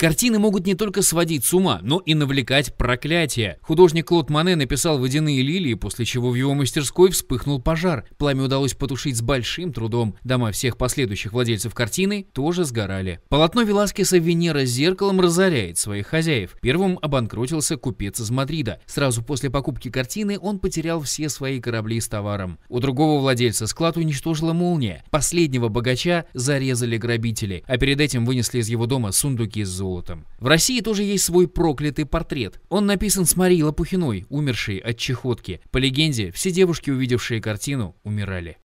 Картины могут не только сводить с ума, но и навлекать проклятие. Художник Клод Мане написал «Водяные лилии», после чего в его мастерской вспыхнул пожар. Пламя удалось потушить с большим трудом. Дома всех последующих владельцев картины тоже сгорали. Полотно Веласкеса «Венера с зеркалом» разоряет своих хозяев. Первым обанкротился купец из Мадрида. Сразу после покупки картины он потерял все свои корабли с товаром. У другого владельца склад уничтожила молния. Последнего богача зарезали грабители, а перед этим вынесли из его дома сундуки с золотом золотом. В России тоже есть свой проклятый портрет. Он написан с Марией Лопухиной, умершей от чехотки. По легенде, все девушки, увидевшие картину, умирали.